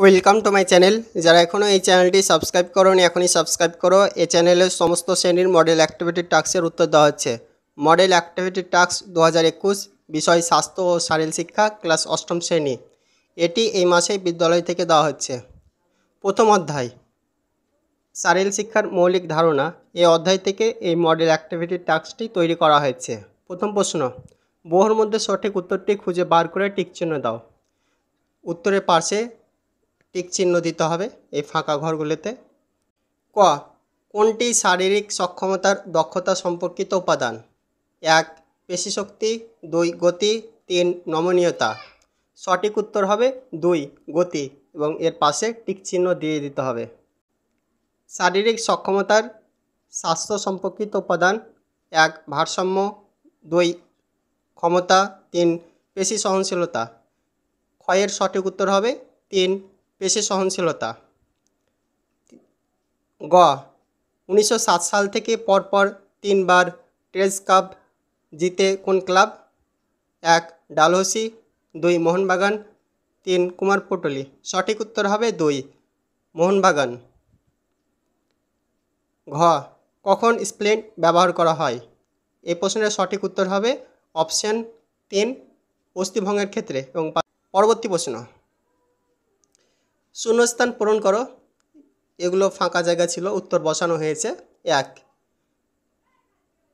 welcome to my channel যারা এখনও এই চ্যানেলটি সাবস্ক্রাইব নি এখনই সাবস্ক্রাইব করো এই চ্যানেলের সমস্ত শ্রেণীর মডেল অ্যাক্টিভিটি টাস্কের উত্তর দেওয়া হচ্ছে মডেল অ্যাক্টিভিটি টাস্ক দু হাজার একুশ বিষয় স্বাস্থ্য ও শারীর শিক্ষা ক্লাস অষ্টম শ্রেণী এটি এই মাসে বিদ্যালয় থেকে দেওয়া হচ্ছে প্রথম অধ্যায় শারীর শিক্ষার মৌলিক ধারণা এই অধ্যায় থেকে এই মডেল অ্যাক্টিভিটি টাস্কটি তৈরি করা হয়েছে প্রথম প্রশ্ন বোহর মধ্যে সঠিক উত্তরটি খুঁজে বার করে টিকচিহ্ন দাও উত্তরের পাশে টিক চিহ্ন দিতে হবে এই ফাঁকা ঘরগুলিতে ক কোনটি শারীরিক সক্ষমতার দক্ষতা সম্পর্কিত উপাদান এক পেশিশক্তি দুই গতি তিন নমনীয়তা সঠিক উত্তর হবে দুই গতি এবং এর পাশে টিক চিহ্ন দিয়ে দিতে হবে শারীরিক সক্ষমতার স্বাস্থ্য সম্পর্কিত উপাদান এক ভারসাম্য দুই ক্ষমতা তিন পেশি সহনশীলতা ক্ষয়ের সঠিক উত্তর হবে তিন পেশি সহনশীলতা গ উনিশশো সাল থেকে পরপর তিনবার টেস্ট কাপ জিতে কোন ক্লাব এক ডালহসি দুই মোহনবাগান তিন কুমার পটলি সঠিক উত্তর হবে দুই মোহনবাগান ঘ কখন স্প্লেন ব্যবহার করা হয় এ প্রশ্নের সঠিক উত্তর হবে অপশান তিন অস্থিভঙ্গের ক্ষেত্রে এবং পরবর্তী প্রশ্ন শূন্যস্থান পূরণ করো এগুলো ফাঁকা জায়গা ছিল উত্তর বসানো হয়েছে এক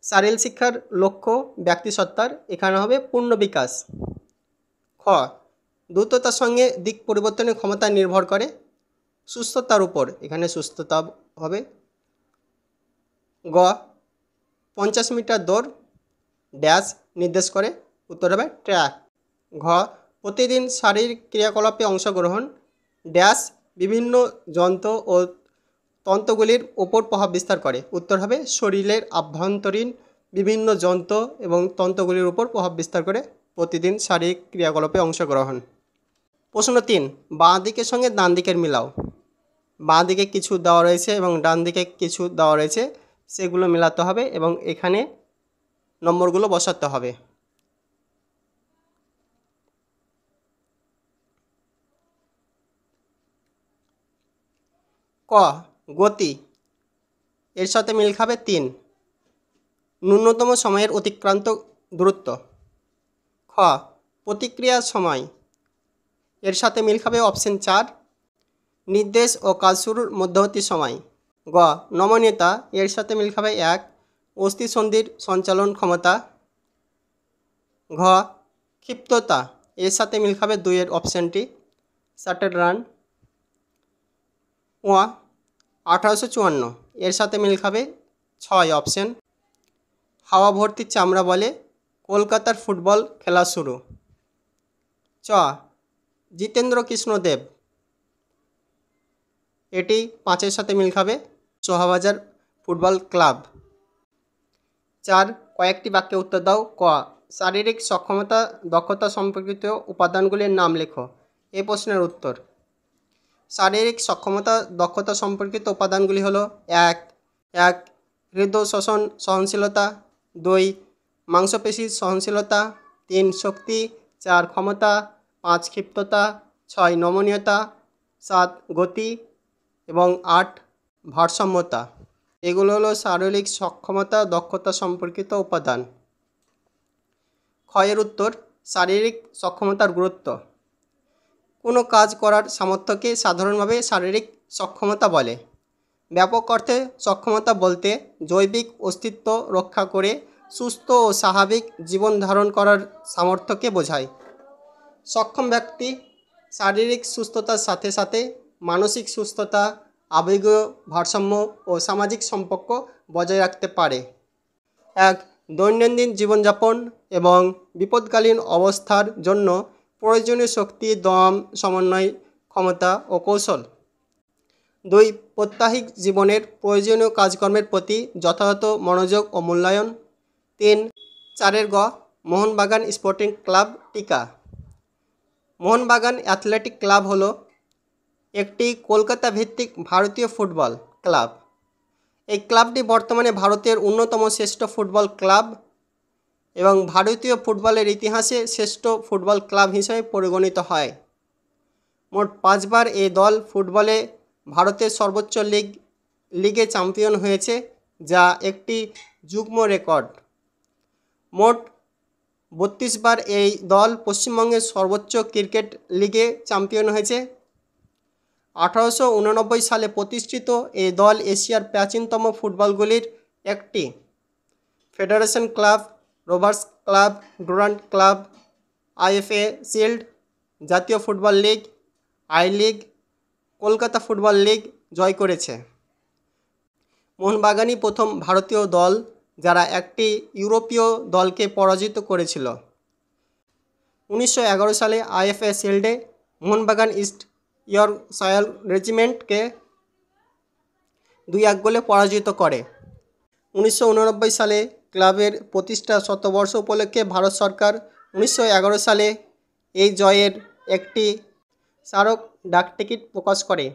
সারিল শিক্ষার লক্ষ্য ব্যক্তিসত্তার এখানে হবে পূর্ণ বিকাশ খ দ্রুততার সঙ্গে দিক পরিবর্তনের ক্ষমতা নির্ভর করে সুস্থতার উপর এখানে সুস্থতা হবে গ পঞ্চাশ মিটার দৌড় ড্যাশ নির্দেশ করে উত্তর হবে ট্র্যাক ঘ প্রতিদিন শারীরিক ক্রিয়াকলাপে অংশগ্রহণ ড্যাশ বিভিন্ন যন্ত্র ও তন্ত্রগুলির ওপর প্রভাব বিস্তার করে উত্তর হবে শরীরের আভ্যন্তরীণ বিভিন্ন যন্ত্র এবং তন্ত্রগুলির উপর প্রভাব বিস্তার করে প্রতিদিন শারীরিক ক্রিয়াকলাপে অংশগ্রহণ প্রশ্ন তিন বাঁ দিকের সঙ্গে ডান দিকের মিলাও বাঁ দিকে কিছু দেওয়া রয়েছে এবং ডান দিকে কিছু দেওয়া রয়েছে সেগুলো মেলাতে হবে এবং এখানে নম্বরগুলো বসাতে হবে ক গতি এর সাথে মিল খাবে তিন ন্যূনতম সময়ের অতিক্রান্ত দূরত্ব খ প্রতিক্রিয়া সময় এর সাথে মিল খাবে অপশান চার নির্দেশ ও কাজ শুরুর মধ্যবর্তী সময় গ নমনীয়তা এর সাথে মিল খাবে এক অস্থিসন্ধির সঞ্চালন ক্ষমতা ঘ ক্ষিপ্ততা এর সাথে মিল খাবে দুইয়ের অপশানটি স্যাটেল রান ওয়া আঠারোশো চুয়ান্ন এর সাথে মিল খাবে ছয় অপশন হাওয়া ভর্তি চামড়া বলে কলকাতার ফুটবল খেলা শুরু চ জিতেন্দ্র কৃষ্ণদেব এটি পাঁচের সাথে মিল খাবে চোহাবাজার ফুটবল ক্লাব চার কয়েকটি বাক্যে উত্তর দাও ক শারীরিক সক্ষমতা দক্ষতা সম্পর্কিত উপাদানগুলির নাম লেখো এ প্রশ্নের উত্তর শারীরিক সক্ষমতা দক্ষতা সম্পর্কিত উপাদানগুলি হলো এক এক হৃদয় শ্বসন সহনশীলতা দুই মাংসপেশি সহনশীলতা তিন শক্তি চার ক্ষমতা পাঁচ ক্ষিপ্ততা ছয় নমনীয়তা সাত গতি এবং আট ভারসাম্যতা এগুলো হলো শারীরিক সক্ষমতা দক্ষতা সম্পর্কিত উপাদান ক্ষয়ের উত্তর শারীরিক সক্ষমতার গুরুত্ব কোনো কাজ করার সামর্থ্যকে সাধারণভাবে শারীরিক সক্ষমতা বলে ব্যাপক অর্থে সক্ষমতা বলতে জৈবিক অস্তিত্ব রক্ষা করে সুস্থ ও স্বাভাবিক জীবন ধারণ করার সামর্থ্যকে বোঝায় সক্ষম ব্যক্তি শারীরিক সুস্থতার সাথে সাথে মানসিক সুস্থতা আবেগীয় ভারসাম্য ও সামাজিক সম্পর্ক বজায় রাখতে পারে এক দৈনন্দিন জীবনযাপন এবং বিপদকালীন অবস্থার জন্য প্রয়োজনীয় শক্তি দম সমন্বয় ক্ষমতা ও কৌশল দুই প্রত্যাহিক জীবনের প্রয়োজনীয় কাজকর্মের প্রতি যথাযথ মনোযোগ ও মূল্যায়ন তিন চারের গ মোহনবাগান স্পোর্টিং ক্লাব টিকা মোহনবাগান অ্যাথলেটিক ক্লাব হলো একটি কলকাতা ভিত্তিক ভারতীয় ফুটবল ক্লাব এই ক্লাবটি বর্তমানে ভারতের অন্যতম শ্রেষ্ঠ ফুটবল ক্লাব এবং ভারতীয় ফুটবলের ইতিহাসে শ্রেষ্ঠ ফুটবল ক্লাব হিসেবে পরিগণিত হয় মোট পাঁচবার এ দল ফুটবলে ভারতের সর্বোচ্চ লিগ লিগে চ্যাম্পিয়ন হয়েছে যা একটি যুগ্ম রেকর্ড মোট বত্রিশ বার এই দল পশ্চিমবঙ্গের সর্বোচ্চ ক্রিকেট লিগে চ্যাম্পিয়ন হয়েছে আঠারোশো সালে প্রতিষ্ঠিত এই দল এশিয়ার প্রাচীনতম ফুটবলগুলির একটি federation club rovers club grand club IFA shield জাতীয় football league I league Kolkata football league জয় করেছে মোহনবাগানই প্রথম ভারতীয় দল যারা একটি ইউরোপীয় দলকে পরাজিত করেছিল উনিশশো সালে আইএফএ শিল্ডে মোহনবাগান ইস্ট ইয়র সয়াল রেজিমেন্টকে দুই এক গোলে পরাজিত করে উনিশশো সালে ক্লাবের প্রতিষ্ঠা শতবর্ষ উপলক্ষে ভারত সরকার উনিশশো সালে এই জয়ের একটি স্মারক ডাকটিকিট প্রকাশ করে